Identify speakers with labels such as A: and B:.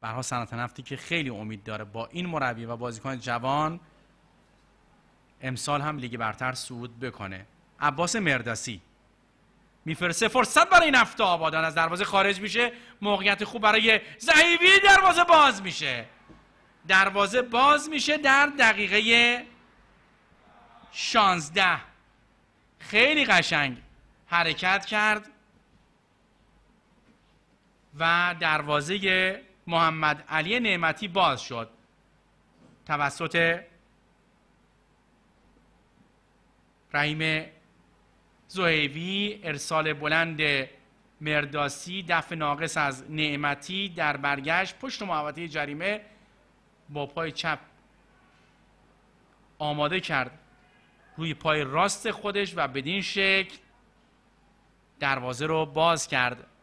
A: برها صنعت نفتی که خیلی امید داره با این مربی و بازیکن جوان امسال هم لیگ برتر صعود بکنه عباس مردسی میفرسه فرصت برای نفت آبادان از دروازه خارج میشه موقعیت خوب برای زهیبی دروازه باز میشه دروازه باز میشه در دقیقه 16 خیلی قشنگ حرکت کرد و دروازه محمد علی نعمتی باز شد توسط رحیم زوهیوی ارسال بلند مرداسی دفع ناقص از نعمتی در برگشت پشت محوطه جریمه با پای چپ آماده کرد روی پای راست خودش و بدین شکل دروازه رو باز کرد